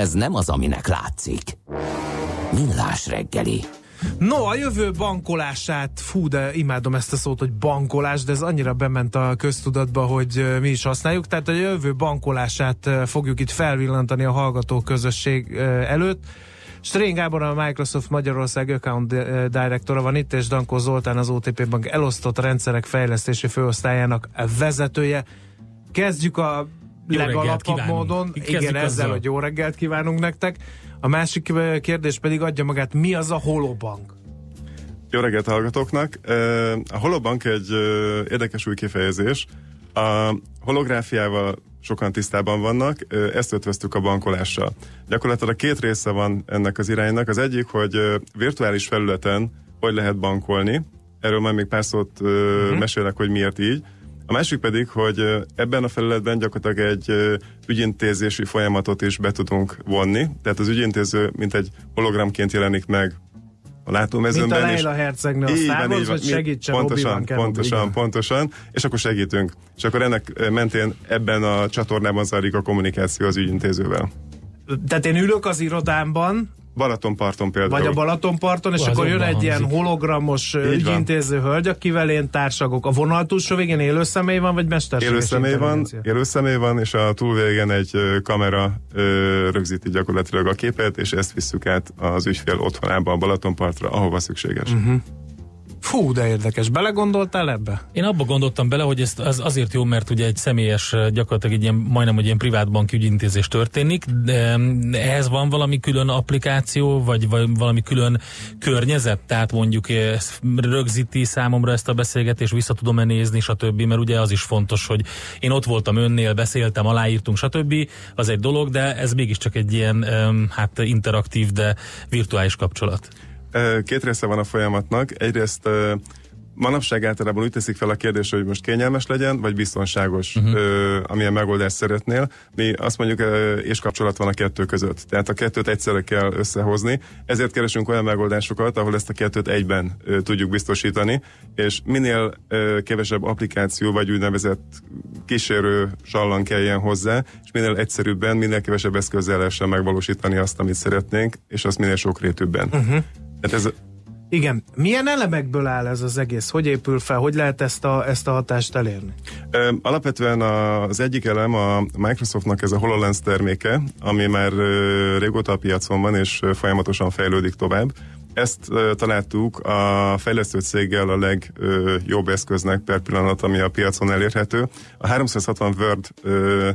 Ez nem az, aminek látszik. Millás reggeli. No, a jövő bankolását, fú, de imádom ezt a szót, hogy bankolás, de ez annyira bement a köztudatba, hogy mi is használjuk. Tehát a jövő bankolását fogjuk itt felvillantani a hallgató közösség előtt. Strén Gábor, a Microsoft Magyarország Account Directora van itt, és Dankó Zoltán, az OTP Bank elosztott rendszerek fejlesztési főosztályának vezetője. Kezdjük a legalapabb módon. Kezdjük igen, ezzel, ezzel, hogy jó reggelt kívánunk nektek. A másik kérdés pedig adja magát, mi az a holobank? Jó reggelt hallgatóknak! A holobank egy érdekes új kifejezés. A holográfiával sokan tisztában vannak, ezt ötvöztük a bankolással. Gyakorlatilag a két része van ennek az iránynak. Az egyik, hogy virtuális felületen hogy lehet bankolni, erről majd még pár szót uh-huh. mesélek, hogy miért így. A másik pedig, hogy ebben a felületben gyakorlatilag egy ügyintézési folyamatot is be tudunk vonni, tehát az ügyintéző mint egy hologramként jelenik meg a látómezőnben. Mint a Leila hercegnő, a Star hogy segítsen Pontosan, pontosan, pontosan, és akkor segítünk. És akkor ennek mentén ebben a csatornában zajlik a kommunikáció az ügyintézővel. Tehát én ülök az irodámban, Balatonparton például. Vagy a Balatonparton, és Ó, akkor jön egy hangzik. ilyen hologramos Így ügyintéző van. hölgy, akivel én társagok. A vonal túlsó végén élő személy van, vagy mesterséges élő személy van, élő személy van, és a túlvégen egy kamera ö, rögzíti gyakorlatilag a képet, és ezt visszük át az ügyfél otthonába a Balatonpartra, ahova szükséges. Uh-huh. Fú, de érdekes. Belegondoltál ebbe? Én abba gondoltam bele, hogy ez az azért jó, mert ugye egy személyes, eh, gyakorlatilag egy ilyen, majdnem egy ilyen privát banki ügyintézés történik, de ehhez van valami külön applikáció, vagy valami külön környezet, tehát mondjuk eh, ez rögzíti számomra ezt a beszélgetést, vissza tudom-e nézni, stb. Mert ugye az is fontos, hogy én ott voltam önnél, beszéltem, aláírtunk, stb. Az egy dolog, de ez mégiscsak egy ilyen, hát interaktív, de virtuális kapcsolat. Két része van a folyamatnak. Egyrészt manapság általában úgy teszik fel a kérdés, hogy most kényelmes legyen, vagy biztonságos, uh-huh. ö, amilyen megoldást szeretnél. Mi azt mondjuk, ö, és kapcsolat van a kettő között. Tehát a kettőt egyszerre kell összehozni. Ezért keresünk olyan megoldásokat, ahol ezt a kettőt egyben ö, tudjuk biztosítani, és minél ö, kevesebb applikáció vagy úgynevezett kísérő sallan kelljen hozzá, és minél egyszerűbben, minél kevesebb eszközzel lehessen megvalósítani azt, amit szeretnénk, és azt minél sokrétűbben. Uh-huh. Tehát ez... Igen. Milyen elemekből áll ez az egész? Hogy épül fel? Hogy lehet ezt a, ezt a hatást elérni? Alapvetően az egyik elem a Microsoftnak ez a HoloLens terméke, ami már régóta a piacon van, és folyamatosan fejlődik tovább. Ezt találtuk a fejlesztő céggel a legjobb eszköznek per pillanat, ami a piacon elérhető. A 360 Word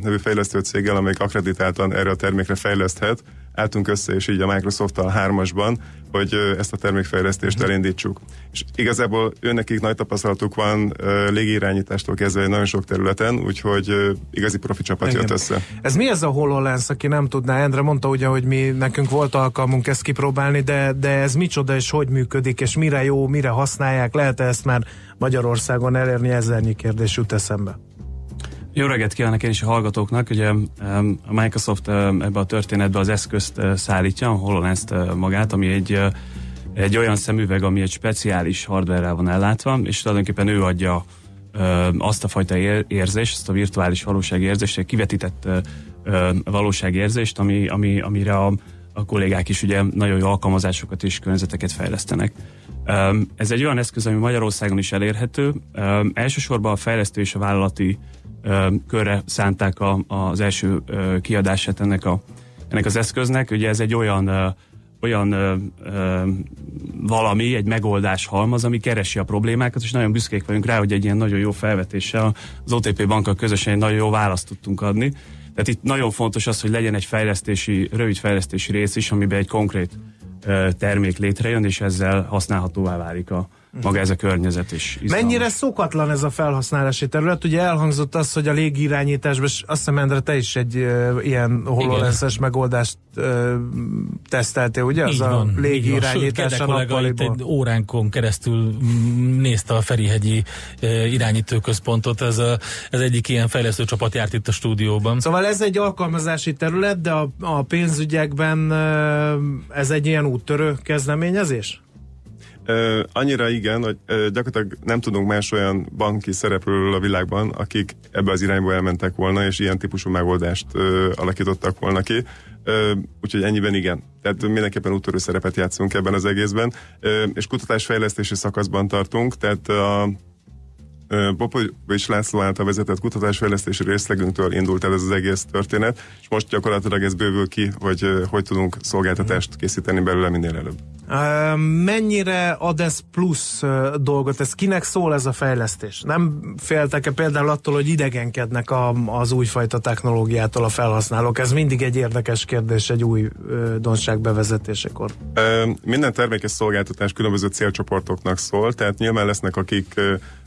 nevű fejlesztő céggel, amelyik akreditáltan erre a termékre fejleszthet, álltunk össze, és így a Microsoft-tal hármasban, hogy ezt a termékfejlesztést mhm. elindítsuk. És igazából őnekik nagy tapasztalatuk van légirányítástól kezdve nagyon sok területen, úgyhogy igazi profi csapat Igen. jött össze. Ez mi ez a HoloLens, aki nem tudná? Endre mondta ugye, hogy mi nekünk volt alkalmunk ezt kipróbálni, de, de ez micsoda és hogy működik, és mire jó, mire használják? lehet -e ezt már Magyarországon elérni? Ezernyi kérdés jut eszembe. Jó reggelt kívánok én is a hallgatóknak. Ugye a Microsoft ebbe a történetbe az eszközt szállítja, a HoloLens magát, ami egy, egy olyan szemüveg, ami egy speciális hardware van ellátva, és tulajdonképpen ő adja azt a fajta érzést, azt a virtuális valóságérzést, egy kivetített valóságérzést, ami, ami, amire a, a kollégák is ugye nagyon jó alkalmazásokat és környezeteket fejlesztenek. Ez egy olyan eszköz, ami Magyarországon is elérhető. Elsősorban a fejlesztő és a vállalati körre szánták az első kiadását ennek, a, ennek az eszköznek. Ugye ez egy olyan olyan valami, egy megoldás halmaz, ami keresi a problémákat, és nagyon büszkék vagyunk rá, hogy egy ilyen nagyon jó felvetéssel az OTP bankkal közösen egy nagyon jó választ tudtunk adni. Tehát itt nagyon fontos az, hogy legyen egy fejlesztési, rövid fejlesztési rész is, amiben egy konkrét termék létrejön, és ezzel használhatóvá válik a, Mhm. maga ez a környezet is. Izgalmas. Mennyire szokatlan ez a felhasználási terület? Ugye elhangzott az, hogy a légirányításban, és azt hiszem, Endre, te is egy uh, ilyen hololenses megoldást uh, teszteltél, ugye? Így az van, a légirányítás a itt egy óránkon keresztül mm, nézte a Ferihegyi uh, irányítóközpontot. Ez, a, ez egyik ilyen fejlesztő csapat járt itt a stúdióban. Szóval ez egy alkalmazási terület, de a, a pénzügyekben uh, ez egy ilyen úttörő kezdeményezés? annyira igen, hogy gyakorlatilag nem tudunk más olyan banki szereplőről a világban, akik ebbe az irányba elmentek volna, és ilyen típusú megoldást alakítottak volna ki. úgyhogy ennyiben igen. Tehát mindenképpen úttörő szerepet játszunk ebben az egészben, és kutatásfejlesztési szakaszban tartunk, tehát a Popovics László által vezetett kutatásfejlesztési részlegünktől indult el ez az egész történet, és most gyakorlatilag ez bővül ki, hogy hogy tudunk szolgáltatást mhm. készíteni belőle minél előbb. Mennyire ad ez plusz dolgot? Ez kinek szól ez a fejlesztés? Nem féltek-e például attól, hogy idegenkednek a, az újfajta technológiától a felhasználók? Ez mindig egy érdekes kérdés egy új donság bevezetésekor. Minden termék és szolgáltatás különböző célcsoportoknak szól, tehát nyilván lesznek, akik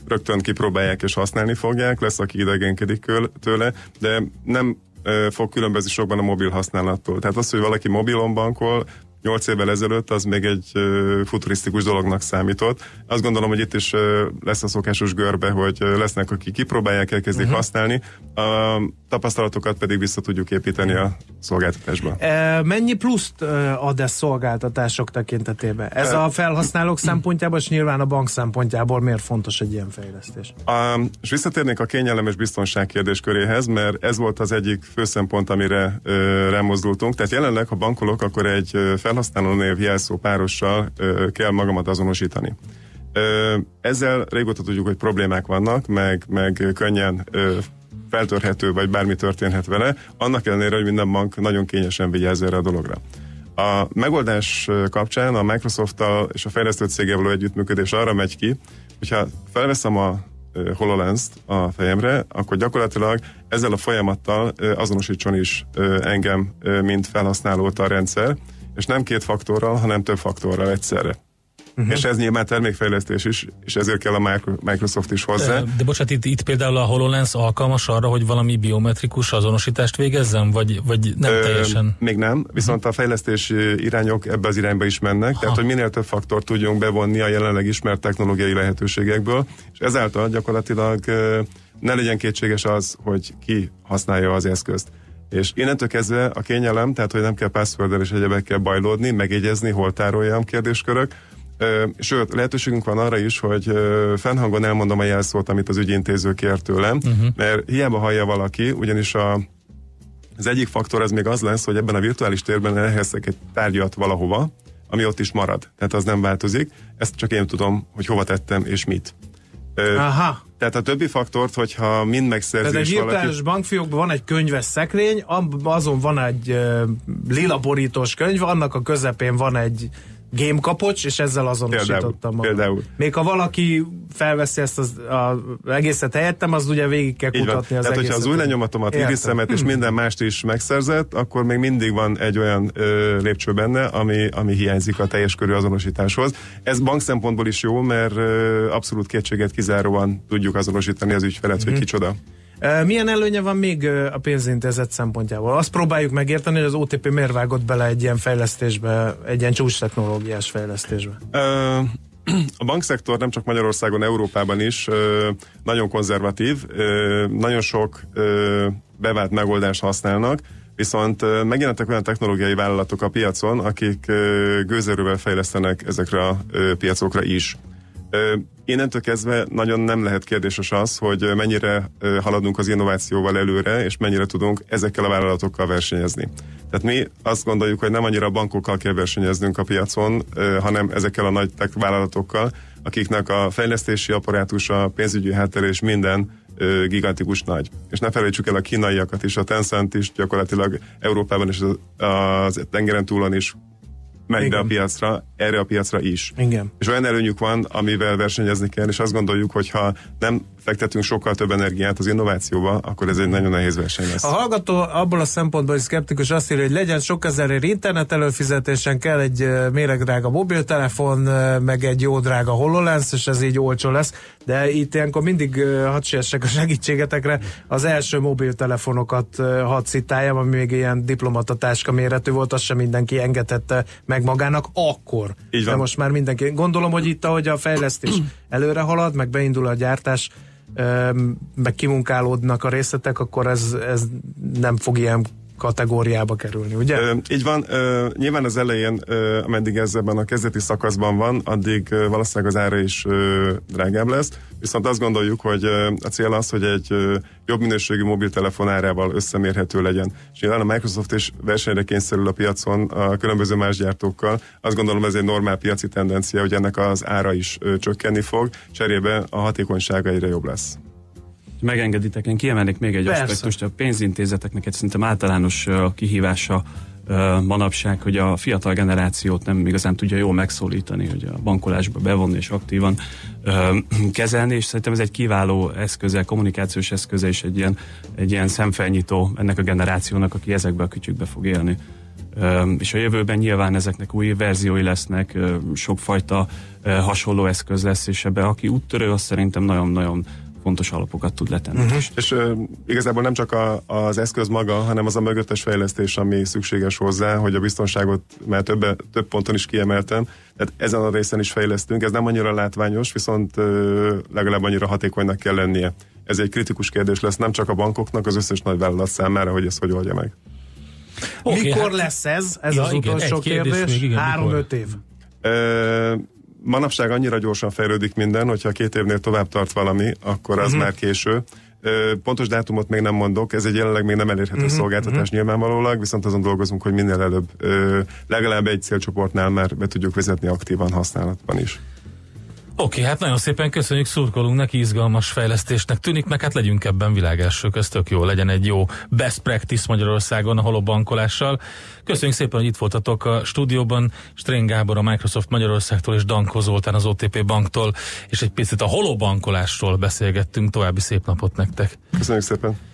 rögtön kipróbálják és használni fogják, lesz, aki idegenkedik tőle, de nem fog különbözni sokban a mobil használattól. Tehát az, hogy valaki mobilon bankol, 8 évvel ezelőtt az még egy futurisztikus dolognak számított. Azt gondolom, hogy itt is lesz a szokásos görbe, hogy lesznek, akik kipróbálják, elkezdik uh-huh. használni, a tapasztalatokat pedig vissza tudjuk építeni a szolgáltatásba. E, mennyi pluszt ad ez szolgáltatások tekintetében? Ez e, a felhasználók szempontjából, és nyilván a bank szempontjából miért fontos egy ilyen fejlesztés? A, és visszatérnék a kényelem és biztonság kérdésköréhez, mert ez volt az egyik fő szempont, amire rámozdultunk. Tehát jelenleg, ha bankolok, akkor egy fel felhasználó név jelszó párossal ö, kell magamat azonosítani. Ö, ezzel régóta tudjuk, hogy problémák vannak, meg, meg könnyen ö, feltörhető, vagy bármi történhet vele, annak ellenére, hogy minden bank nagyon kényesen vigyáz erre a dologra. A megoldás kapcsán a microsoft és a fejlesztő cégével való együttműködés arra megy ki, hogyha felveszem a HoloLens-t a fejemre, akkor gyakorlatilag ezzel a folyamattal azonosítson is engem, mint felhasználót a rendszer, és nem két faktorral, hanem több faktorral egyszerre. Uh-huh. És ez nyilván termékfejlesztés is, és ezért kell a Microsoft is hozzá. De, de bocsánat, itt, itt például a HoloLens alkalmas arra, hogy valami biometrikus azonosítást végezzen, vagy, vagy nem Ö, teljesen? Még nem, mhm. viszont uh-huh. a fejlesztés irányok ebbe az irányba is mennek, ha. tehát hogy minél több faktor tudjunk bevonni a jelenleg ismert technológiai lehetőségekből, és ezáltal gyakorlatilag ne legyen kétséges az, hogy ki használja az eszközt. És innentől kezdve a kényelem, tehát hogy nem kell password és egyebekkel bajlódni, megjegyezni, hol tároljam kérdéskörök, Sőt, lehetőségünk van arra is, hogy fennhangon elmondom a jelszót, amit az ügyintéző kér tőlem, uh-huh. mert hiába hallja valaki, ugyanis a, az egyik faktor az még az lesz, hogy ebben a virtuális térben elhelyezek egy tárgyat valahova, ami ott is marad, tehát az nem változik. Ezt csak én tudom, hogy hova tettem és mit. Aha. Tehát a többi faktort, hogyha mind megszerzi Tehát egy valaki... bankfiókban van egy könyves szekrény, azon van egy lila borítós könyv, annak a közepén van egy game kapocs, és ezzel azonosítottam például, magam. Például. Még ha valaki felveszi ezt az a, egészet helyettem, az ugye végig kell kutatni van. az Tehát, egészet. hogyha az új lenyomatomat, iriszemet és minden mást is megszerzett, akkor még mindig van egy olyan ö, lépcső benne, ami, ami hiányzik a teljes körű azonosításhoz. Ez bank szempontból is jó, mert ö, abszolút kétséget kizáróan tudjuk azonosítani az ügyfelet, mm-hmm. hogy mhm. kicsoda. Milyen előnye van még a pénzintézet szempontjából? Azt próbáljuk megérteni, hogy az OTP miért vágott bele egy ilyen fejlesztésbe, egy ilyen csúcs technológiás fejlesztésbe. a bankszektor nem csak Magyarországon, Európában is nagyon konzervatív, nagyon sok bevált megoldást használnak, viszont megjelentek olyan technológiai vállalatok a piacon, akik gőzerővel fejlesztenek ezekre a piacokra is. Innentől kezdve nagyon nem lehet kérdéses az, hogy mennyire haladunk az innovációval előre, és mennyire tudunk ezekkel a vállalatokkal versenyezni. Tehát mi azt gondoljuk, hogy nem annyira a bankokkal kell versenyeznünk a piacon, hanem ezekkel a nagy tech vállalatokkal, akiknek a fejlesztési apparátusa, pénzügyi háttere és minden gigantikus nagy. És ne felejtsük el a kínaiakat is, a Tencent is gyakorlatilag Európában és az, az tengeren túlon is megy Igen. be a piacra, erre a piacra is. Igen. És olyan előnyük van, amivel versenyezni kell, és azt gondoljuk, hogy ha nem fektetünk sokkal több energiát az innovációba, akkor ez egy nagyon nehéz verseny lesz. A hallgató abból a szempontból is szkeptikus azt írja, hogy legyen sok ezerért internet előfizetésen kell egy méregdrága mobiltelefon, meg egy jó drága HoloLens, és ez így olcsó lesz, de itt ilyenkor mindig hadd a segítségetekre, az első mobiltelefonokat hadd citáljam, ami még ilyen diplomata táska méretű volt, azt sem mindenki engedhette meg magának akkor. Így van. De most már mindenki. Gondolom, hogy itt, ahogy a fejlesztés előre halad, meg beindul a gyártás, meg kimunkálódnak a részletek, akkor ez, ez nem fog ilyen kategóriába kerülni, ugye? Ö, így van, ö, nyilván az elején, ö, ameddig ez ebben a kezdeti szakaszban van, addig ö, valószínűleg az ára is ö, drágább lesz, viszont azt gondoljuk, hogy ö, a cél az, hogy egy ö, jobb minőségű mobiltelefon árával összemérhető legyen. És nyilván a Microsoft is versenyre kényszerül a piacon a különböző más gyártókkal. Azt gondolom ez egy normál piaci tendencia, hogy ennek az ára is ö, csökkenni fog, cserébe a hatékonysága egyre jobb lesz megengeditek, én kiemelnék még egy Persze. aspektust, a pénzintézeteknek egy szerintem általános kihívása manapság, hogy a fiatal generációt nem igazán tudja jól megszólítani, hogy a bankolásba bevonni és aktívan kezelni, és szerintem ez egy kiváló eszköze, kommunikációs eszköze, és egy ilyen, egy ilyen szemfelnyitó ennek a generációnak, aki ezekbe a kütyükbe fog élni. és a jövőben nyilván ezeknek új verziói lesznek, sokfajta hasonló eszköz lesz, és ebbe aki úttörő, az szerintem nagyon-nagyon fontos alapokat tud letenni. Uh-huh. És uh, igazából nem csak a, az eszköz maga, hanem az a mögöttes fejlesztés, ami szükséges hozzá, hogy a biztonságot már több, több ponton is kiemeltem, tehát ezen a részen is fejlesztünk, ez nem annyira látványos, viszont uh, legalább annyira hatékonynak kell lennie. Ez egy kritikus kérdés lesz nem csak a bankoknak, az összes nagyvállalat számára, hogy ezt hogy oldja meg. Okay, mikor hát, lesz ez? Ez ja, az utolsó kérdés. kérdés. Még, igen, Három-öt év manapság annyira gyorsan fejlődik minden, hogyha két évnél tovább tart valami, akkor az uh-huh. már késő. Pontos dátumot még nem mondok, ez egy jelenleg még nem elérhető uh-huh, szolgáltatás uh-huh. nyilvánvalólag, viszont azon dolgozunk, hogy minél előbb legalább egy célcsoportnál már be tudjuk vezetni aktívan használatban is. Oké, hát nagyon szépen köszönjük, szurkolunk neki, izgalmas fejlesztésnek tűnik, meg hát legyünk ebben világelsők, ez tök jó, legyen egy jó best practice Magyarországon a holobankolással. Köszönjük szépen, hogy itt voltatok a stúdióban, Strén Gábor a Microsoft Magyarországtól és Danko Zoltán az OTP Banktól, és egy picit a holobankolásról beszélgettünk, további szép napot nektek. Köszönjük szépen.